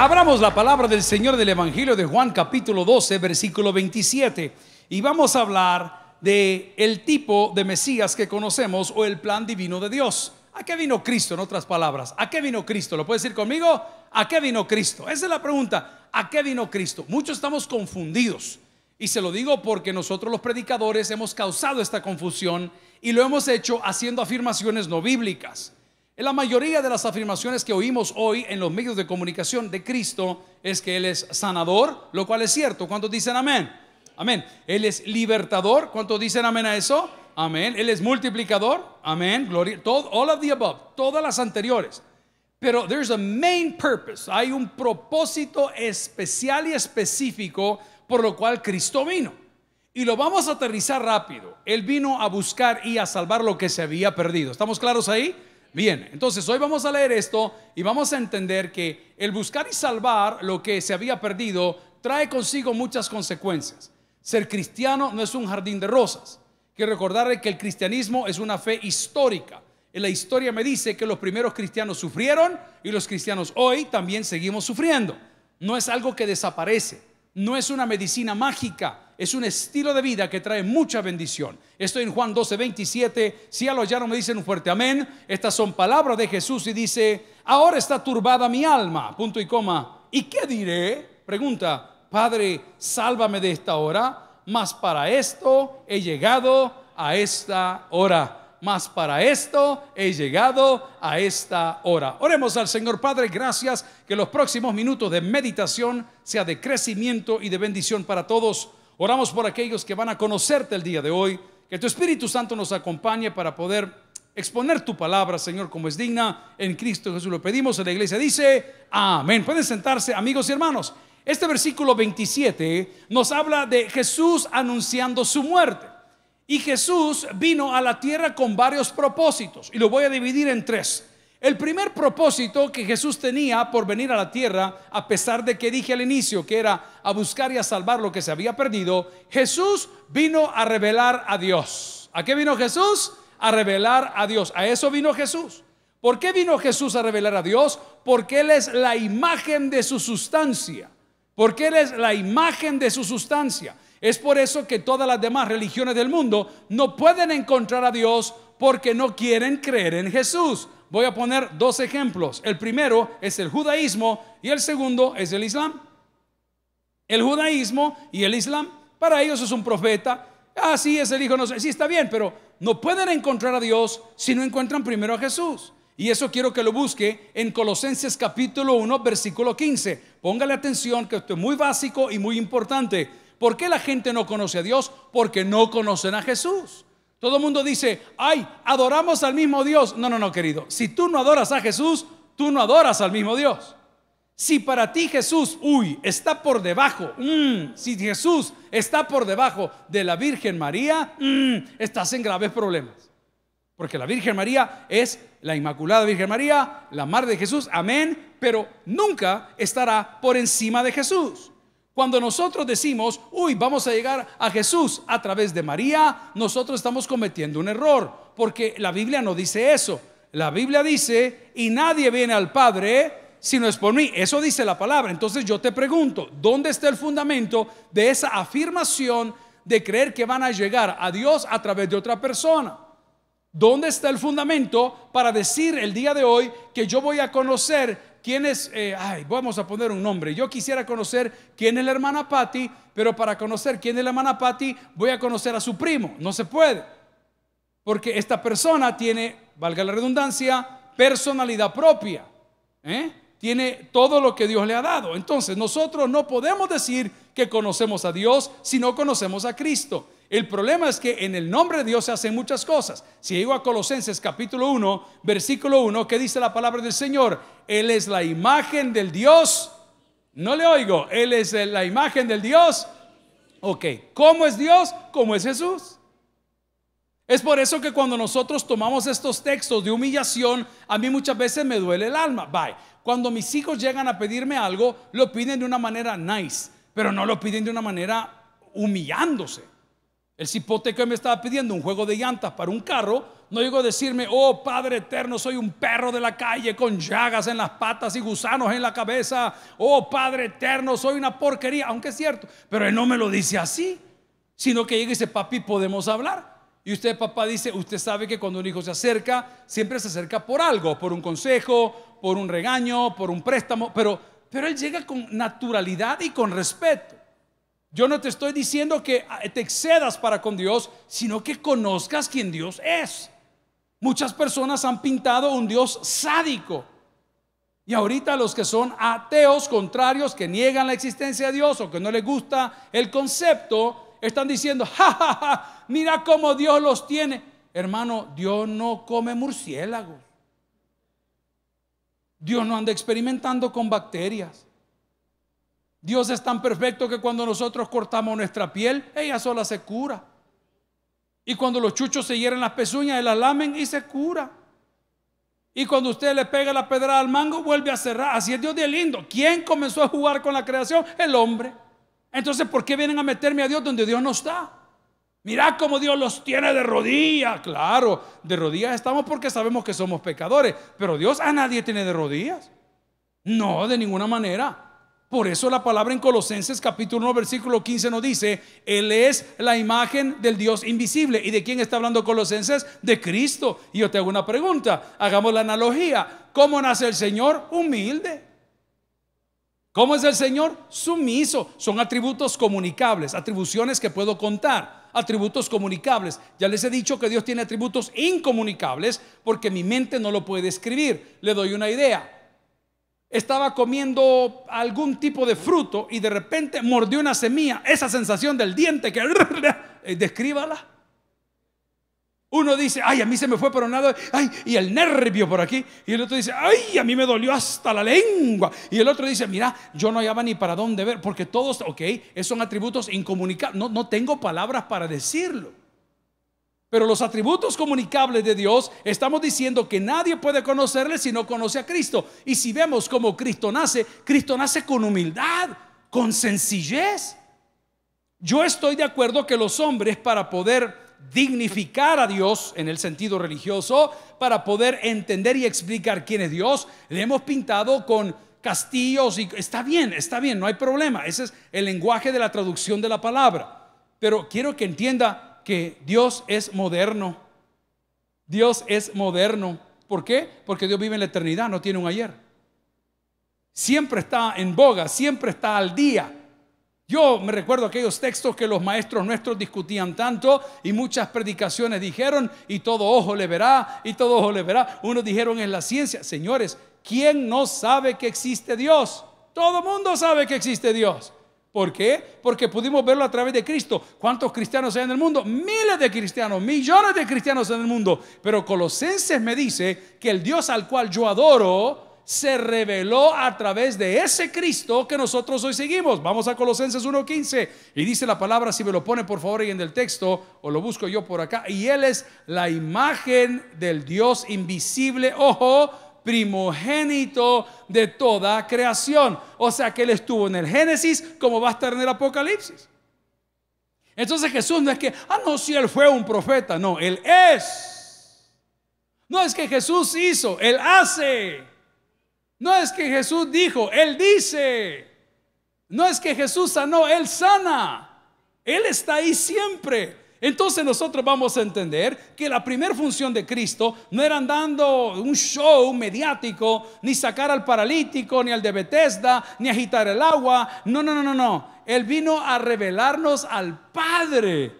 Abramos la palabra del Señor del Evangelio de Juan capítulo 12, versículo 27, y vamos a hablar de el tipo de Mesías que conocemos o el plan divino de Dios. ¿A qué vino Cristo, en otras palabras? ¿A qué vino Cristo? ¿Lo puedes decir conmigo? ¿A qué vino Cristo? Esa es la pregunta. ¿A qué vino Cristo? Muchos estamos confundidos. Y se lo digo porque nosotros los predicadores hemos causado esta confusión y lo hemos hecho haciendo afirmaciones no bíblicas la mayoría de las afirmaciones que oímos hoy en los medios de comunicación de Cristo es que Él es sanador, lo cual es cierto. ¿Cuántos dicen amén? Amén. Él es libertador. ¿Cuántos dicen amén a eso? Amén. Él es multiplicador. Amén. Gloria. all of the above. Todas las anteriores. Pero there's a main purpose. Hay un propósito especial y específico por lo cual Cristo vino. Y lo vamos a aterrizar rápido. Él vino a buscar y a salvar lo que se había perdido. ¿Estamos claros ahí? Bien, entonces hoy vamos a leer esto y vamos a entender que el buscar y salvar lo que se había perdido trae consigo muchas consecuencias. Ser cristiano no es un jardín de rosas. Quiero recordarle que el cristianismo es una fe histórica. En la historia me dice que los primeros cristianos sufrieron y los cristianos hoy también seguimos sufriendo. No es algo que desaparece, no es una medicina mágica es un estilo de vida que trae mucha bendición. Estoy en Juan 12, 27. Si a los ya no me dicen un fuerte amén. Estas son palabras de Jesús y dice, ahora está turbada mi alma. Punto y coma. ¿Y qué diré? Pregunta, Padre, sálvame de esta hora. Mas para esto he llegado a esta hora mas para esto he llegado a esta hora. Oremos al Señor Padre, gracias que los próximos minutos de meditación sea de crecimiento y de bendición para todos. Oramos por aquellos que van a conocerte el día de hoy, que tu Espíritu Santo nos acompañe para poder exponer tu palabra, Señor, como es digna. En Cristo Jesús lo pedimos. En la iglesia dice, amén. Pueden sentarse, amigos y hermanos. Este versículo 27 nos habla de Jesús anunciando su muerte. Y Jesús vino a la tierra con varios propósitos, y lo voy a dividir en tres. El primer propósito que Jesús tenía por venir a la tierra, a pesar de que dije al inicio que era a buscar y a salvar lo que se había perdido, Jesús vino a revelar a Dios. ¿A qué vino Jesús? A revelar a Dios. A eso vino Jesús. ¿Por qué vino Jesús a revelar a Dios? Porque Él es la imagen de su sustancia. Porque Él es la imagen de su sustancia. Es por eso que todas las demás religiones del mundo no pueden encontrar a Dios porque no quieren creer en Jesús Voy a poner dos ejemplos. El primero es el judaísmo y el segundo es el islam. El judaísmo y el islam. Para ellos es un profeta. Así ah, sí, es el hijo. No sé. Sí, está bien, pero no pueden encontrar a Dios si no encuentran primero a Jesús. Y eso quiero que lo busque en Colosenses capítulo 1, versículo 15. Póngale atención que esto es muy básico y muy importante. ¿Por qué la gente no conoce a Dios? Porque no conocen a Jesús. Todo el mundo dice, ay, adoramos al mismo Dios. No, no, no, querido. Si tú no adoras a Jesús, tú no adoras al mismo Dios. Si para ti Jesús, uy, está por debajo, mm, si Jesús está por debajo de la Virgen María, mm, estás en graves problemas. Porque la Virgen María es la Inmaculada Virgen María, la Madre de Jesús, amén, pero nunca estará por encima de Jesús. Cuando nosotros decimos, uy, vamos a llegar a Jesús a través de María, nosotros estamos cometiendo un error, porque la Biblia no dice eso. La Biblia dice, y nadie viene al Padre si no es por mí. Eso dice la palabra. Entonces yo te pregunto, ¿dónde está el fundamento de esa afirmación de creer que van a llegar a Dios a través de otra persona? ¿Dónde está el fundamento para decir el día de hoy que yo voy a conocer ¿Quién es? Eh, ay, vamos a poner un nombre. Yo quisiera conocer quién es la hermana Patty, pero para conocer quién es la hermana Patty voy a conocer a su primo. No se puede. Porque esta persona tiene, valga la redundancia, personalidad propia. ¿eh? Tiene todo lo que Dios le ha dado. Entonces nosotros no podemos decir que conocemos a Dios si no conocemos a Cristo. El problema es que en el nombre de Dios se hacen muchas cosas. Si llego a Colosenses capítulo 1, versículo 1, que dice la palabra del Señor, Él es la imagen del Dios. No le oigo, Él es la imagen del Dios. Ok, ¿cómo es Dios? ¿Cómo es Jesús? Es por eso que cuando nosotros tomamos estos textos de humillación, a mí muchas veces me duele el alma. Bye. Cuando mis hijos llegan a pedirme algo, lo piden de una manera nice, pero no lo piden de una manera humillándose. El cipote que me estaba pidiendo un juego de llantas para un carro, no llegó a decirme, oh Padre eterno, soy un perro de la calle con llagas en las patas y gusanos en la cabeza. Oh Padre eterno, soy una porquería, aunque es cierto. Pero él no me lo dice así, sino que llega y dice, papi, podemos hablar. Y usted, papá, dice, usted sabe que cuando un hijo se acerca, siempre se acerca por algo, por un consejo, por un regaño, por un préstamo, pero, pero él llega con naturalidad y con respeto. Yo no te estoy diciendo que ah, te excedas para con Dios, sino que conozcas quién Dios es. Muchas personas han pintado un Dios sádico. Y ahorita los que son ateos, contrarios, que niegan la existencia de Dios o que no les gusta el concepto, están diciendo, jajaja, mira cómo Dios los tiene. Hermano, Dios no come murciélagos. Dios no anda experimentando con bacterias. Dios es tan perfecto que cuando nosotros cortamos nuestra piel, ella sola se cura. Y cuando los chuchos se hieren las pezuñas, él las lamen y se cura. Y cuando usted le pega la pedrada al mango, vuelve a cerrar. Así es Dios de lindo. ¿Quién comenzó a jugar con la creación? El hombre. Entonces, ¿por qué vienen a meterme a Dios donde Dios no está? Mirá cómo Dios los tiene de rodillas. Claro, de rodillas estamos porque sabemos que somos pecadores. Pero Dios a nadie tiene de rodillas. No, de ninguna manera. Por eso la palabra en Colosenses capítulo 1 versículo 15 nos dice, Él es la imagen del Dios invisible. ¿Y de quién está hablando Colosenses? De Cristo. Y yo te hago una pregunta, hagamos la analogía. ¿Cómo nace el Señor? Humilde. ¿Cómo es el Señor? Sumiso. Son atributos comunicables, atribuciones que puedo contar, atributos comunicables. Ya les he dicho que Dios tiene atributos incomunicables porque mi mente no lo puede escribir. Le doy una idea estaba comiendo algún tipo de fruto y de repente mordió una semilla, esa sensación del diente que eh, descríbala. Uno dice, ay, a mí se me fue, pero nada, ay, y el nervio por aquí. Y el otro dice, ay, a mí me dolió hasta la lengua. Y el otro dice, mira, yo no hallaba ni para dónde ver, porque todos, ok, esos son atributos incomunicados, no tengo palabras para decirlo. Pero los atributos comunicables de Dios, estamos diciendo que nadie puede conocerle si no conoce a Cristo. Y si vemos cómo Cristo nace, Cristo nace con humildad, con sencillez. Yo estoy de acuerdo que los hombres para poder dignificar a Dios en el sentido religioso, para poder entender y explicar quién es Dios, le hemos pintado con castillos y está bien, está bien, no hay problema. Ese es el lenguaje de la traducción de la palabra. Pero quiero que entienda que Dios es moderno. Dios es moderno. ¿Por qué? Porque Dios vive en la eternidad, no tiene un ayer. Siempre está en boga, siempre está al día. Yo me recuerdo aquellos textos que los maestros nuestros discutían tanto y muchas predicaciones dijeron, y todo ojo le verá, y todo ojo le verá. Unos dijeron en la ciencia, señores, ¿quién no sabe que existe Dios? Todo mundo sabe que existe Dios. ¿Por qué? Porque pudimos verlo a través de Cristo. ¿Cuántos cristianos hay en el mundo? Miles de cristianos, millones de cristianos en el mundo. Pero Colosenses me dice que el Dios al cual yo adoro se reveló a través de ese Cristo que nosotros hoy seguimos. Vamos a Colosenses 1.15 y dice la palabra, si me lo pone por favor ahí en el texto o lo busco yo por acá, y Él es la imagen del Dios invisible, ojo, primogénito de toda creación. O sea que Él estuvo en el Génesis como va a estar en el Apocalipsis. Entonces Jesús no es que, ah, no, si Él fue un profeta, no, Él es. No es que Jesús hizo, Él hace. No es que Jesús dijo, Él dice. No es que Jesús sanó, Él sana. Él está ahí siempre. Entonces nosotros vamos a entender que la primera función de Cristo no era andando un show mediático, ni sacar al paralítico, ni al de Bethesda, ni agitar el agua. No, no, no, no, no. Él vino a revelarnos al Padre.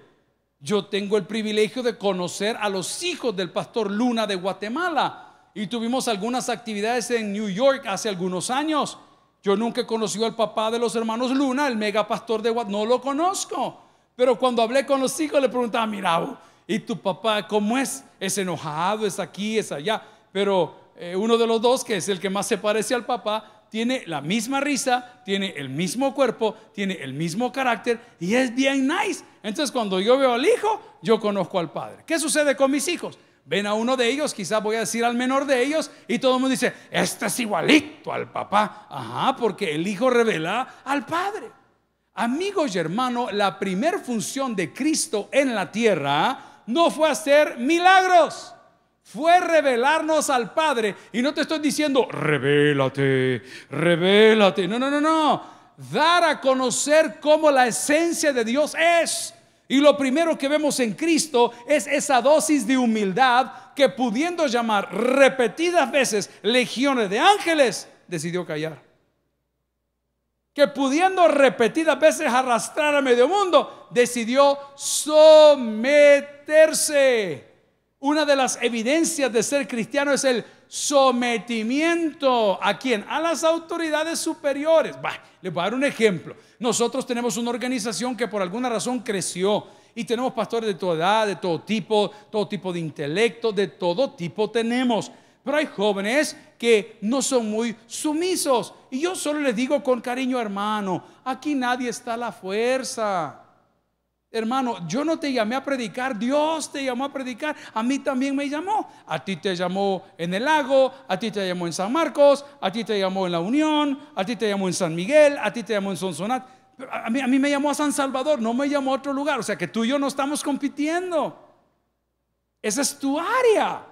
Yo tengo el privilegio de conocer a los hijos del pastor Luna de Guatemala y tuvimos algunas actividades en New York hace algunos años. Yo nunca he conocido al papá de los hermanos Luna, el mega pastor de Guatemala, no lo conozco. Pero cuando hablé con los hijos le preguntaba, mira, oh, ¿y tu papá cómo es? ¿Es enojado? ¿Es aquí? ¿Es allá? Pero eh, uno de los dos, que es el que más se parece al papá, tiene la misma risa, tiene el mismo cuerpo, tiene el mismo carácter y es bien nice. Entonces cuando yo veo al hijo, yo conozco al padre. ¿Qué sucede con mis hijos? Ven a uno de ellos, quizás voy a decir al menor de ellos, y todo el mundo dice, este es igualito al papá. Ajá, porque el hijo revela al padre. Amigos y hermanos, la primer función de Cristo en la tierra no fue hacer milagros fue revelarnos al Padre. Y no te estoy diciendo, revélate, revélate. No, no, no, no. Dar a conocer cómo la esencia de Dios es. Y lo primero que vemos en Cristo es esa dosis de humildad que pudiendo llamar repetidas veces legiones de ángeles, decidió callar que pudiendo repetidas veces arrastrar a medio mundo, decidió someterse. Una de las evidencias de ser cristiano es el sometimiento. ¿A quién? A las autoridades superiores. les voy a dar un ejemplo. Nosotros tenemos una organización que por alguna razón creció y tenemos pastores de toda edad, de todo tipo, todo tipo de intelecto, de todo tipo tenemos. Pero hay jóvenes que no son muy sumisos. Y yo solo les digo con cariño, hermano, aquí nadie está a la fuerza. Hermano, yo no te llamé a predicar, Dios te llamó a predicar, a mí también me llamó. A ti te llamó en el lago, a ti te llamó en San Marcos, a ti te llamó en la Unión, a ti te llamó en San Miguel, a ti te llamó en Sonsonat. A mí, a mí me llamó a San Salvador, no me llamó a otro lugar. O sea que tú y yo no estamos compitiendo. Esa es tu área.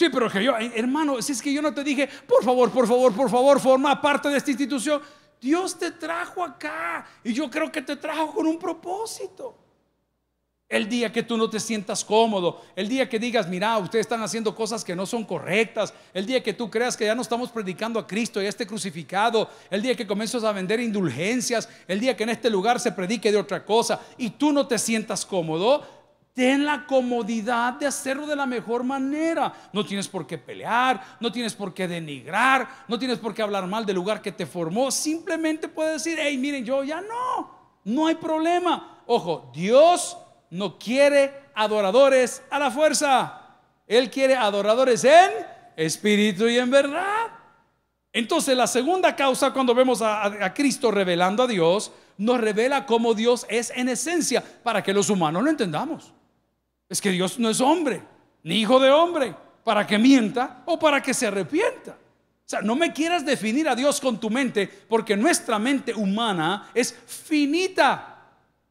Sí, pero que yo, hermano, si es que yo no te dije, por favor, por favor, por favor, forma parte de esta institución. Dios te trajo acá y yo creo que te trajo con un propósito. El día que tú no te sientas cómodo, el día que digas, mira, ustedes están haciendo cosas que no son correctas, el día que tú creas que ya no estamos predicando a Cristo y a este crucificado, el día que comienzas a vender indulgencias, el día que en este lugar se predique de otra cosa y tú no te sientas cómodo, ten la comodidad de hacerlo de la mejor manera. No tienes por qué pelear, no tienes por qué denigrar, no tienes por qué hablar mal del lugar que te formó. Simplemente puedes decir, hey, miren, yo ya no, no hay problema. Ojo, Dios no quiere adoradores a la fuerza. Él quiere adoradores en espíritu y en verdad. Entonces la segunda causa cuando vemos a, a, Cristo revelando a Dios, nos revela cómo Dios es en esencia, para que los humanos lo entendamos. Es que Dios no es hombre, ni hijo de hombre, para que mienta o para que se arrepienta. O sea, no me quieras definir a Dios con tu mente, porque nuestra mente humana es finita,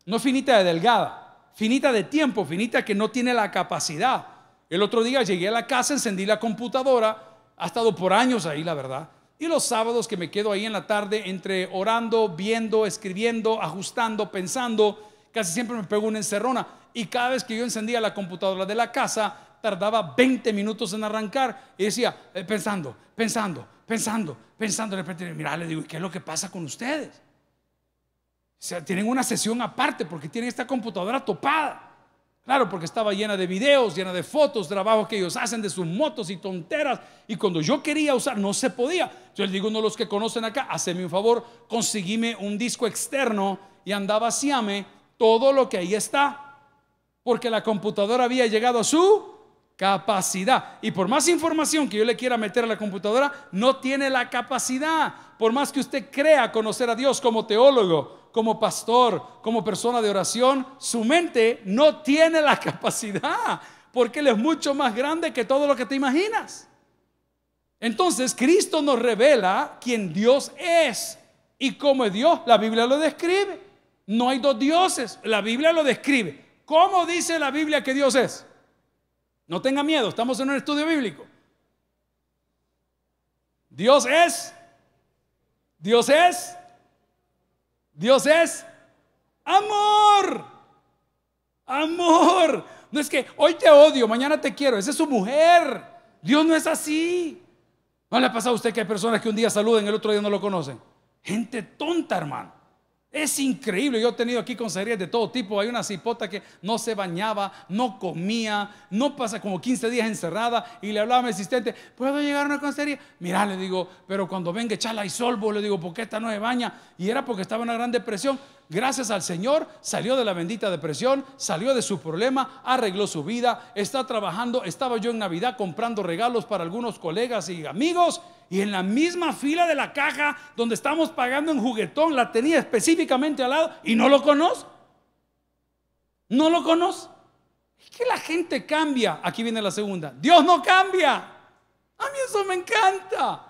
no finita de delgada, finita de tiempo, finita que no tiene la capacidad. El otro día llegué a la casa, encendí la computadora, ha estado por años ahí, la verdad. Y los sábados que me quedo ahí en la tarde, entre orando, viendo, escribiendo, ajustando, pensando, Casi siempre me pegó una encerrona. Y cada vez que yo encendía la computadora de la casa, tardaba 20 minutos en arrancar. Y decía, eh, pensando, pensando, pensando, pensando. De repente, mira, le digo, ¿y qué es lo que pasa con ustedes? O sea, tienen una sesión aparte porque tienen esta computadora topada. Claro, porque estaba llena de videos, llena de fotos, trabajos que ellos hacen de sus motos y tonteras. Y cuando yo quería usar, no se podía. Yo les digo uno de los que conocen acá, haceme un favor, conseguíme un disco externo y andaba mí todo lo que ahí está, porque la computadora había llegado a su capacidad. Y por más información que yo le quiera meter a la computadora, no tiene la capacidad. Por más que usted crea conocer a Dios como teólogo, como pastor, como persona de oración, su mente no tiene la capacidad, porque Él es mucho más grande que todo lo que te imaginas. Entonces, Cristo nos revela quién Dios es y cómo es Dios. La Biblia lo describe. No hay dos dioses. La Biblia lo describe. ¿Cómo dice la Biblia que Dios es? No tenga miedo, estamos en un estudio bíblico. Dios es, Dios es, Dios es amor, amor. No es que hoy te odio, mañana te quiero, esa es su mujer. Dios no es así. ¿No le ha pasado a usted que hay personas que un día saluden, el otro día no lo conocen? Gente tonta, hermano. Es increíble, yo he tenido aquí consejerías de todo tipo. Hay una cipota que no se bañaba, no comía, no pasa como 15 días encerrada y le hablaba a mi asistente, ¿puedo llegar a una consejería? Mirá, le digo, pero cuando venga chala y solvo, le digo, ¿por qué esta no se baña? Y era porque estaba en una gran depresión. Gracias al Señor salió de la bendita depresión, salió de su problema, arregló su vida, está trabajando. Estaba yo en Navidad comprando regalos para algunos colegas y amigos y en la misma fila de la caja donde estamos pagando en juguetón, la tenía específicamente al lado y no lo conozco. No lo conozco. Es que la gente cambia. Aquí viene la segunda. Dios no cambia. A mí eso me encanta.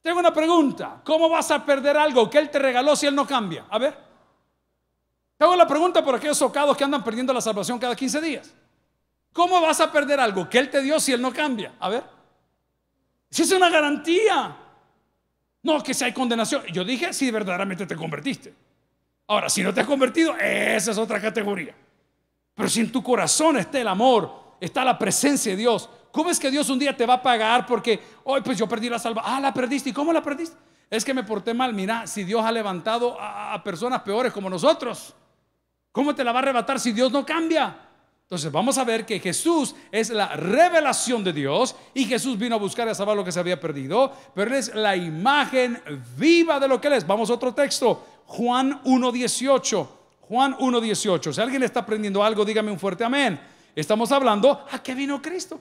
Tengo una pregunta. ¿Cómo vas a perder algo que Él te regaló si Él no cambia? A ver. tengo la pregunta por aquellos socados que andan perdiendo la salvación cada 15 días. ¿Cómo vas a perder algo que Él te dio si Él no cambia? A ver. Si es una garantía. No, que si hay condenación. Yo dije si verdaderamente te convertiste. Ahora, si no te has convertido, esa es otra categoría. Pero si en tu corazón está el amor, está la presencia de Dios, ¿cómo es que Dios un día te va a pagar porque, hoy pues yo perdí la salvación? Ah, la perdiste. ¿Y cómo la perdiste? Es que me porté mal. Mira, si Dios ha levantado a, personas peores como nosotros, ¿cómo te la va a arrebatar si Dios no cambia? Entonces vamos a ver que Jesús es la revelación de Dios y Jesús vino a buscar y a salvar lo que se había perdido, pero Él es la imagen viva de lo que Él es. Vamos a otro texto, Juan 1.18. Juan 1.18. Si alguien está aprendiendo algo, dígame un fuerte amén. Estamos hablando a qué vino Cristo.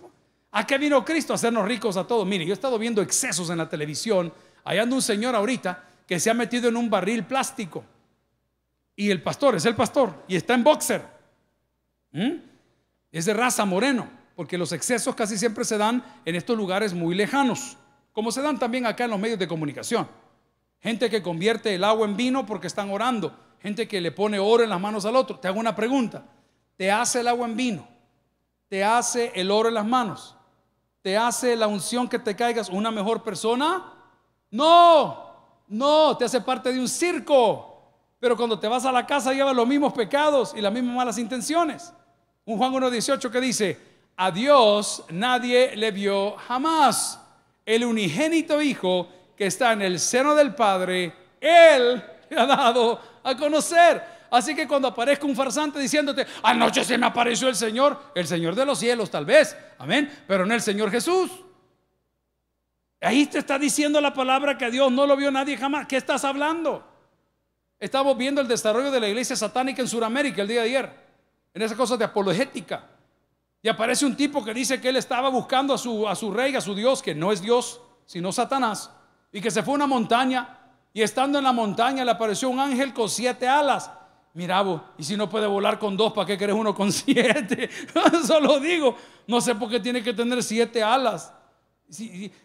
¿A qué vino Cristo? A hacernos ricos a todos. Mire, yo he estado viendo excesos en la televisión. Allá anda un señor ahorita que se ha metido en un barril plástico. Y el pastor es el pastor y está en boxer. ¿Mm? es de raza moreno, porque los excesos casi siempre se dan en estos lugares muy lejanos, como se dan también acá en los medios de comunicación. Gente que convierte el agua en vino porque están orando, gente que le pone oro en las manos al otro. Te hago una pregunta, ¿te hace el agua en vino? ¿Te hace el oro en las manos? ¿Te hace la unción que te caigas una mejor persona? No, no, te hace parte de un circo. Pero cuando te vas a la casa llevas los mismos pecados y las mismas malas intenciones. Un Juan 1.18 que dice, a Dios nadie le vio jamás. El unigénito Hijo que está en el seno del Padre, Él le ha dado a conocer. Así que cuando aparezca un farsante diciéndote, anoche se me apareció el Señor, el Señor de los cielos tal vez, amén, pero no el Señor Jesús. Ahí te está diciendo la palabra que Dios no lo vio nadie jamás. ¿Qué estás hablando? Estamos viendo el desarrollo de la iglesia satánica en Sudamérica el día de ayer en esas cosas de apologética. Y aparece un tipo que dice que él estaba buscando a su, a su rey, a su Dios, que no es Dios, sino Satanás, y que se fue a una montaña, y estando en la montaña le apareció un ángel con siete alas. vos, y si no puede volar con dos, ¿para qué querés uno con siete? lo digo, no sé por qué tiene que tener siete alas.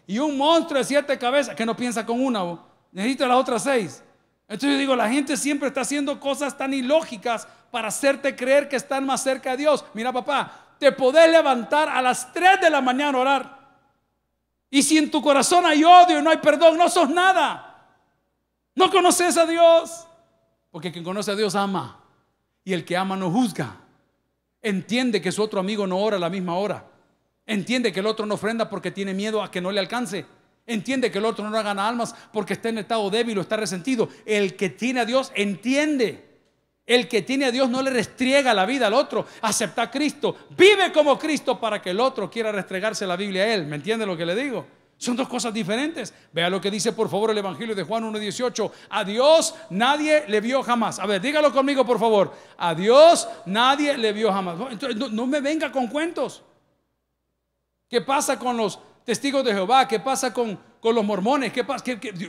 Y un monstruo de siete cabezas, que no piensa con una, vos? necesita las otras seis. Entonces yo digo, la gente siempre está haciendo cosas tan ilógicas para hacerte creer que están más cerca de Dios. Mira, papá, te podés levantar a las 3 de la mañana a orar. Y si en tu corazón hay odio y no hay perdón, no sos nada. No conoces a Dios. Porque quien conoce a Dios ama. Y el que ama no juzga. Entiende que su otro amigo no ora a la misma hora. Entiende que el otro no ofrenda porque tiene miedo a que no le alcance entiende que el otro no gana almas porque está en estado débil o está resentido. El que tiene a Dios entiende. El que tiene a Dios no le restriega la vida al otro. Acepta a Cristo. Vive como Cristo para que el otro quiera restregarse la Biblia a él. ¿Me entiende lo que le digo? Son dos cosas diferentes. Vea lo que dice por favor el Evangelio de Juan 1.18. A Dios nadie le vio jamás. A ver, dígalo conmigo por favor. A Dios nadie le vio jamás. Entonces, no me venga con cuentos. ¿Qué pasa con los testigos de Jehová? ¿Qué pasa con, los mormones? ¿Qué pasa?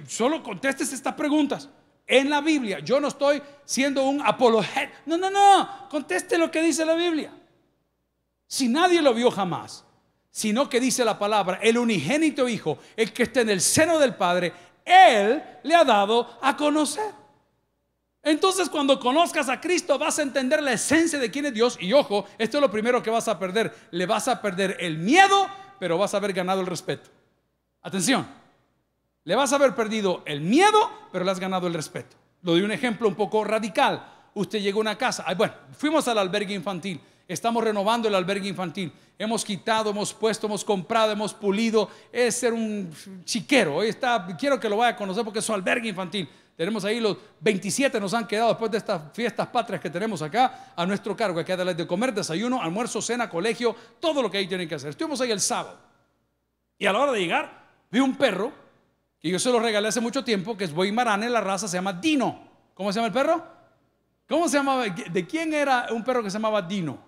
Solo contestes estas preguntas en la Biblia. Yo no estoy siendo un apologético. No, no, no. Conteste lo que dice la Biblia. Si nadie lo vio jamás, sino que dice la palabra, el unigénito Hijo, el que está en el seno del Padre, Él le ha dado a conocer. Entonces cuando conozcas a Cristo vas a entender la esencia de quién es Dios y ojo, esto es lo primero que vas a perder. Le vas a perder el miedo, pero vas a haber ganado el respeto. Atención, le vas a haber perdido el miedo, pero le has ganado el respeto. Lo doy un ejemplo un poco radical. Usted llegó a una casa, bueno, fuimos al albergue infantil, estamos renovando el albergue infantil, hemos quitado, hemos puesto, hemos comprado, hemos pulido, es ser un chiquero, hoy está, quiero que lo vaya a conocer porque es su albergue infantil. Tenemos ahí los 27 nos han quedado después de estas fiestas patrias que tenemos acá a nuestro cargo. Hay que de comer, desayuno, almuerzo, cena, colegio, todo lo que ahí tienen que hacer. Estuvimos ahí el sábado. Y a la hora de llegar, vi un perro que yo se lo regalé hace mucho tiempo, que es en la raza se llama Dino. ¿Cómo se llama el perro? ¿Cómo se llamaba? ¿De quién era un perro que se llamaba Dino?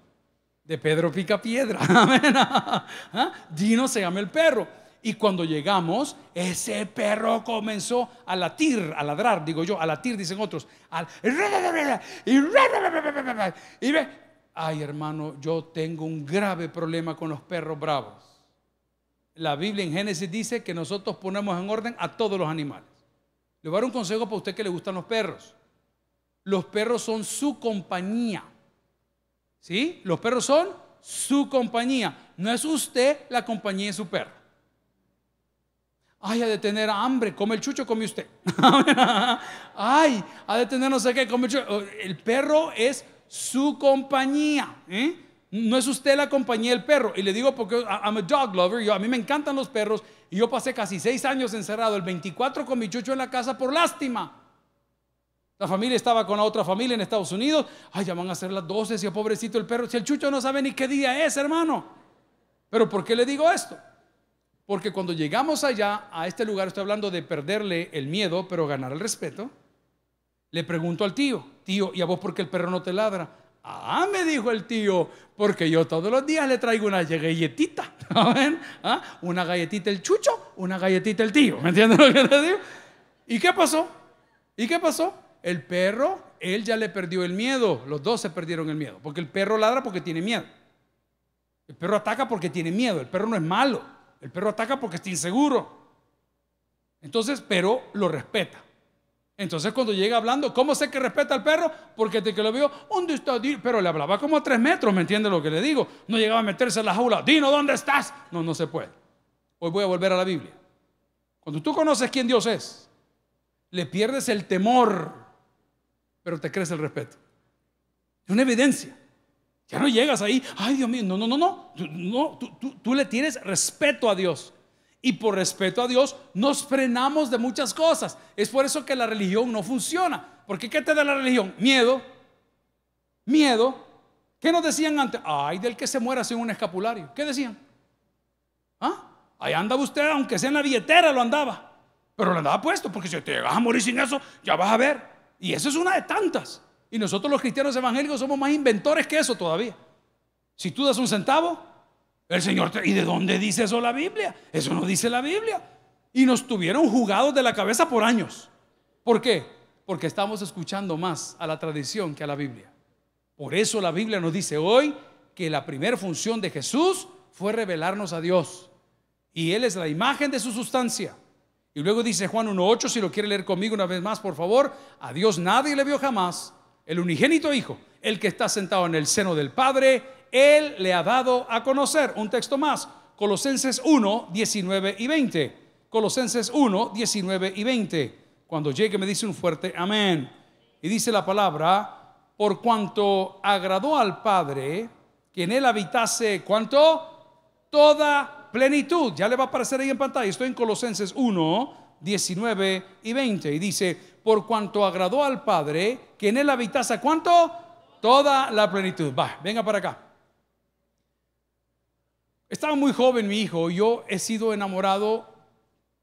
De Pedro Picapiedra. Piedra, ¿Ah? Dino se llama el perro. Y cuando llegamos, ese perro comenzó a latir, a ladrar, digo yo, a latir, dicen otros. Y ve, ay hermano, yo tengo un grave problema con los perros bravos. La Biblia en Génesis dice que nosotros ponemos en orden a todos los animales. Le voy a dar un consejo para usted que le gustan los perros. Los perros son su compañía. ¿Sí? Los perros son su compañía. No es usted la compañía de su perro. Ay, ha de tener hambre, come el chucho, come usted. Ay, ha de tener no sé qué, come el chucho. El perro es su compañía. ¿eh? No es usted la compañía del perro. Y le digo porque I'm a dog lover, yo, a mí me encantan los perros. Y yo pasé casi seis años encerrado, el 24 con mi chucho en la casa por lástima. La familia estaba con la otra familia en Estados Unidos. Ay, ya van a ser las 12, si pobrecito el perro. Si el chucho no sabe ni qué día es, hermano. Pero ¿por qué le digo esto? Porque cuando llegamos allá, a este lugar, estoy hablando de perderle el miedo, pero ganar el respeto, le pregunto al tío, tío, ¿y a vos por qué el perro no te ladra? Ah, me dijo el tío, porque yo todos los días le traigo una galletita, ¿saben? ¿Ah? Una galletita el chucho, una galletita el tío, ¿me entiendes lo que te digo? ¿Y qué pasó? ¿Y qué pasó? El perro, él ya le perdió el miedo, los dos se perdieron el miedo, porque el perro ladra porque tiene miedo. El perro ataca porque tiene miedo, el perro no es malo. El perro ataca porque está inseguro. Entonces, pero lo respeta. Entonces, cuando llega hablando, ¿cómo sé que respeta al perro? Porque te que lo vio, ¿dónde está Pero le hablaba como a tres metros, ¿me entiende lo que le digo? No llegaba a meterse en la jaula. Dino, ¿dónde estás? No, no se puede. Hoy voy a volver a la Biblia. Cuando tú conoces quién Dios es, le pierdes el temor, pero te crece el respeto. Es una evidencia. Ya no llegas ahí, ay Dios mío, no, no, no, no, no tú, tú le tienes respeto a Dios. Y por respeto a Dios nos frenamos de muchas cosas. Es por eso que la religión no funciona. Porque ¿qué te da la religión? Miedo. Miedo. ¿Qué nos decían antes? Ay, del que se muera sin un escapulario. ¿Qué decían? ¿Ah? Ahí andaba usted, aunque sea en la billetera, lo andaba. Pero lo andaba puesto, porque si te llegas a morir sin eso, ya vas a ver. Y eso es una de tantas. Y nosotros los cristianos evangélicos somos más inventores que eso todavía. Si tú das un centavo, el Señor te... ¿Y de dónde dice eso la Biblia? Eso no dice la Biblia. Y nos tuvieron jugados de la cabeza por años. ¿Por qué? Porque estamos escuchando más a la tradición que a la Biblia. Por eso la Biblia nos dice hoy que la primera función de Jesús fue revelarnos a Dios. Y Él es la imagen de su sustancia. Y luego dice Juan 1.8, si lo quiere leer conmigo una vez más, por favor, a Dios nadie le vio jamás el unigénito Hijo, el que está sentado en el seno del Padre, Él le ha dado a conocer. Un texto más, Colosenses 1, 19 y 20. Colosenses 1, 19 y 20. Cuando llegue me dice un fuerte amén. Y dice la palabra, por cuanto agradó al Padre que en Él habitase, ¿cuánto? Toda plenitud. Ya le va a aparecer ahí en pantalla. Estoy en Colosenses 1, 19 y 20. Y dice, por cuanto agradó al Padre que en él habitase, ¿cuánto? Toda la plenitud. Va, venga para acá. Estaba muy joven mi hijo, yo he sido enamorado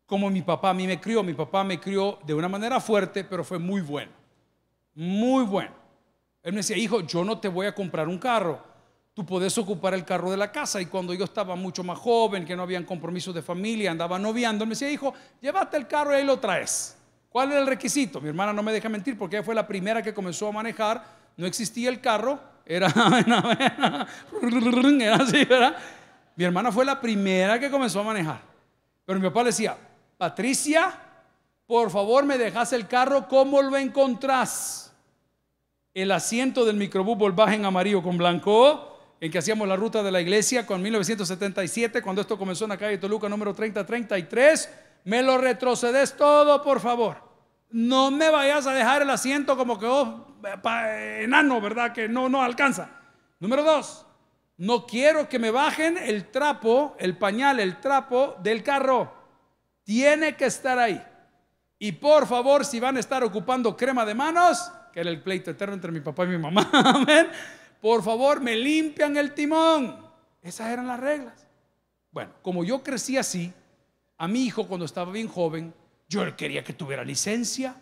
como mi papá, a mí me crió, mi papá me crió de una manera fuerte, pero fue muy bueno, muy bueno. Él me decía, hijo, yo no te voy a comprar un carro, Tú podés ocupar el carro de la casa. Y cuando yo estaba mucho más joven, que no habían compromisos de familia, andaba noviando, me decía, hijo, llévate el carro y ahí lo traes. ¿Cuál era el requisito? Mi hermana no me deja mentir porque ella fue la primera que comenzó a manejar. No existía el carro, era, así, ¿verdad? Mi hermana fue la primera que comenzó a manejar. Pero mi papá le decía, Patricia, por favor me dejas el carro ¿Cómo lo encontrás. El asiento del microbús volvaje en amarillo con blanco, en que hacíamos la ruta de la iglesia con 1977, cuando esto comenzó en la calle Toluca número 3033. Me lo retrocedes todo, por favor. No me vayas a dejar el asiento como que oh, eh, eh, enano, ¿verdad? Que no, no alcanza. Número dos, no quiero que me bajen el trapo, el pañal, el trapo del carro. Tiene que estar ahí. Y por favor, si van a estar ocupando crema de manos, que era el pleito eterno entre mi papá y mi mamá, amén por favor, me limpian el timón. Esas eran las reglas. Bueno, como yo crecí así, a mi hijo cuando estaba bien joven, yo quería que tuviera licencia.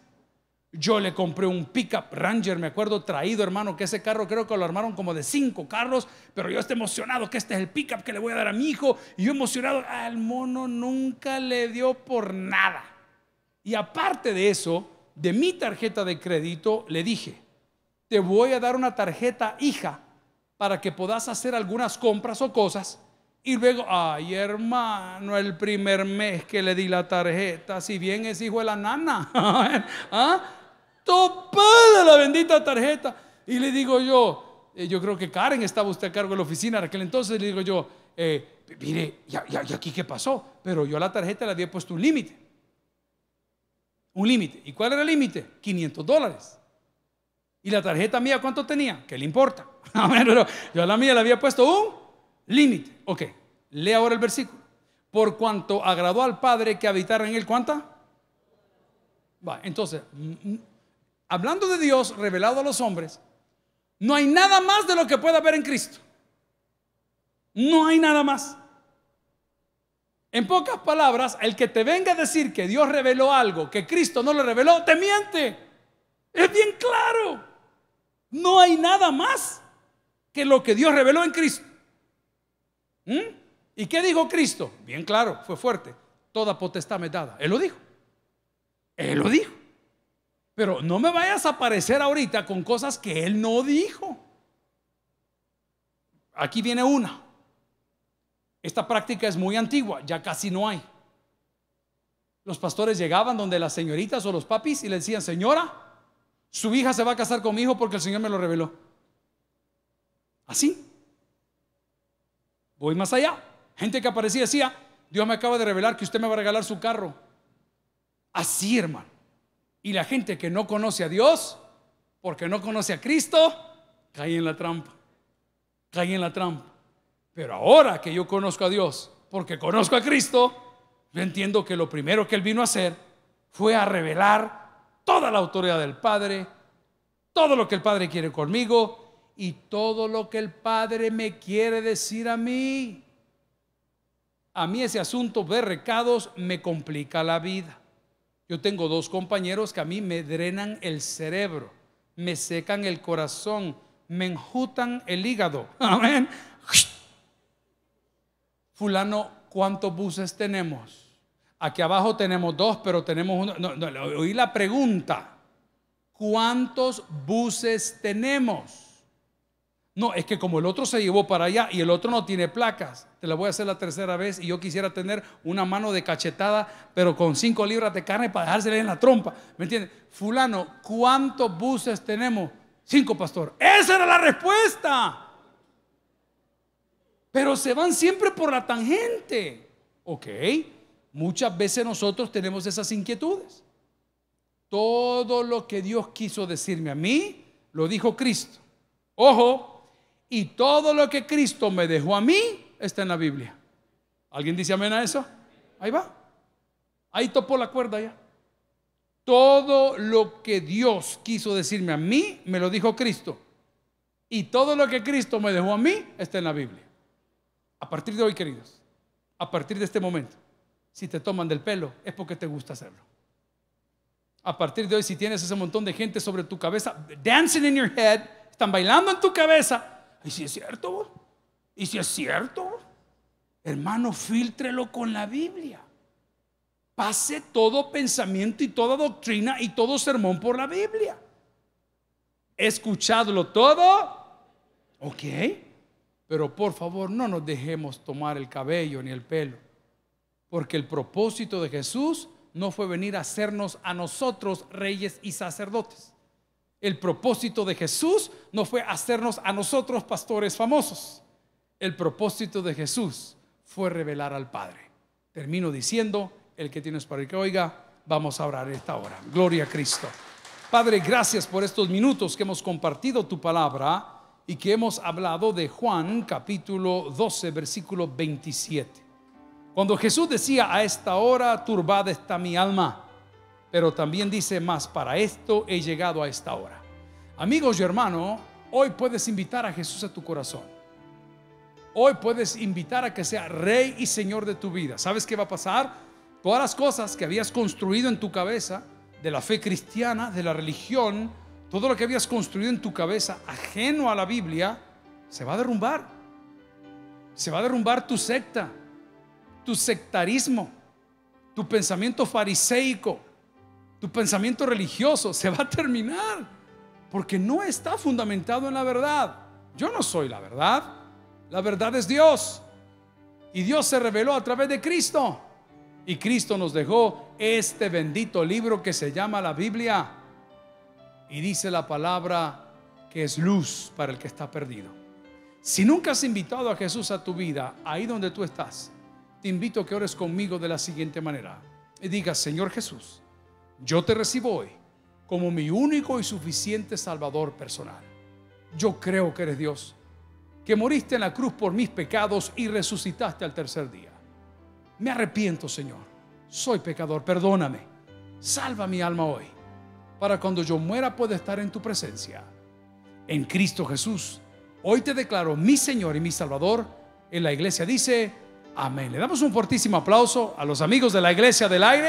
Yo le compré un pickup Ranger, me acuerdo, traído, hermano, que ese carro creo que lo armaron como de cinco carros, pero yo estoy emocionado que este es el pickup que le voy a dar a mi hijo. Y yo emocionado, al mono nunca le dio por nada. Y aparte de eso, de mi tarjeta de crédito le dije, te voy a dar una tarjeta hija para que puedas hacer algunas compras o cosas. Y luego, ay hermano, el primer mes que le di la tarjeta, si bien es hijo de la nana, ¿ah? topada la bendita tarjeta. Y le digo yo, eh, yo creo que Karen estaba usted a cargo de la oficina, en aquel entonces le digo yo, eh, mire, ¿y, aquí qué pasó? Pero yo a la tarjeta le había puesto un límite. Un límite. ¿Y cuál era el límite? 500 dólares. ¿Y la tarjeta mía cuánto tenía? ¿Qué le importa? Yo a la mía le había puesto un límite. Ok, lee ahora el versículo. Por cuanto agradó al Padre que habitara en él, ¿cuánta? Va, entonces, mm, mm, hablando de Dios revelado a los hombres, no hay nada más de lo que pueda haber en Cristo. No hay nada más. En pocas palabras, el que te venga a decir que Dios reveló algo que Cristo no lo reveló, te miente. Es bien claro. No hay nada más que lo que Dios reveló en Cristo. ¿Mm? ¿Y qué dijo Cristo? Bien claro, fue fuerte. Toda potestad me dada. Él lo dijo. Él lo dijo. Pero no me vayas a aparecer ahorita con cosas que Él no dijo. Aquí viene una. Esta práctica es muy antigua, ya casi no hay. Los pastores llegaban donde las señoritas o los papis y le decían, señora, su hija se va a casar con mi hijo porque el Señor me lo reveló. Así. Voy más allá. Gente que aparecía decía, Dios me acaba de revelar que usted me va a regalar su carro. Así, hermano. Y la gente que no conoce a Dios, porque no conoce a Cristo, cae en la trampa. Cae en la trampa. Pero ahora que yo conozco a Dios, porque conozco a Cristo, yo entiendo que lo primero que Él vino a hacer fue a revelar toda la autoridad del Padre, todo lo que el Padre quiere conmigo y todo lo que el Padre me quiere decir a mí. A mí ese asunto de recados me complica la vida. Yo tengo dos compañeros que a mí me drenan el cerebro, me secan el corazón, me enjutan el hígado. Amén. Fulano, ¿cuántos buses tenemos? Aquí abajo tenemos dos, pero tenemos uno. oí la pregunta. ¿Cuántos buses tenemos? No, es que como el otro se llevó para allá y el otro no tiene placas, te la voy a hacer la tercera vez y yo quisiera tener una mano de cachetada, pero con cinco libras de carne para dejársela en la trompa. ¿Me entiendes? Fulano, ¿cuántos buses tenemos? Cinco, pastor. Esa era la respuesta. Pero se van siempre por la tangente. Ok. Muchas veces nosotros tenemos esas inquietudes. Todo lo que Dios quiso decirme a mí, lo dijo Cristo. Ojo, y todo lo que Cristo me dejó a mí está en la Biblia. ¿Alguien dice amén a eso? Ahí va. Ahí topó la cuerda ya. Todo lo que Dios quiso decirme a mí, me lo dijo Cristo. Y todo lo que Cristo me dejó a mí está en la Biblia. A partir de hoy, queridos, a partir de este momento, si te toman del pelo, es porque te gusta hacerlo. A partir de hoy, si tienes ese montón de gente sobre tu cabeza, dancing in your head, están bailando en tu cabeza, y si es cierto, y si es cierto, hermano, filtrelo con la Biblia. Pase todo pensamiento y toda doctrina y todo sermón por la Biblia. Escuchadlo todo, ok, pero por favor no nos dejemos tomar el cabello ni el pelo porque el propósito de Jesús no fue venir a hacernos a nosotros reyes y sacerdotes. El propósito de Jesús no fue hacernos a nosotros pastores famosos. El propósito de Jesús fue revelar al Padre. Termino diciendo, el que tienes para el que oiga, vamos a orar esta hora. Gloria a Cristo. Padre, gracias por estos minutos que hemos compartido tu palabra y que hemos hablado de Juan capítulo 12, versículo 27. Cuando Jesús decía, a esta hora turbada está mi alma, pero también dice, más para esto he llegado a esta hora. Amigos y hermanos, hoy puedes invitar a Jesús a tu corazón. Hoy puedes invitar a que sea rey y señor de tu vida. ¿Sabes qué va a pasar? Todas las cosas que habías construido en tu cabeza, de la fe cristiana, de la religión, todo lo que habías construido en tu cabeza ajeno a la Biblia, se va a derrumbar. Se va a derrumbar tu secta tu sectarismo, tu pensamiento fariseico, tu pensamiento religioso se va a terminar porque no está fundamentado en la verdad. Yo no soy la verdad, la verdad es Dios. Y Dios se reveló a través de Cristo. Y Cristo nos dejó este bendito libro que se llama la Biblia. Y dice la palabra que es luz para el que está perdido. Si nunca has invitado a Jesús a tu vida, ahí donde tú estás, te invito a que ores conmigo de la siguiente manera. Y digas, Señor Jesús, yo te recibo hoy como mi único y suficiente Salvador personal. Yo creo que eres Dios, que moriste en la cruz por mis pecados y resucitaste al tercer día. Me arrepiento, Señor. Soy pecador, perdóname. Salva mi alma hoy, para cuando yo muera pueda estar en tu presencia. En Cristo Jesús, hoy te declaro mi Señor y mi Salvador. En la iglesia dice, Amén. Le damos un fortísimo aplauso a los amigos de la Iglesia del Aire.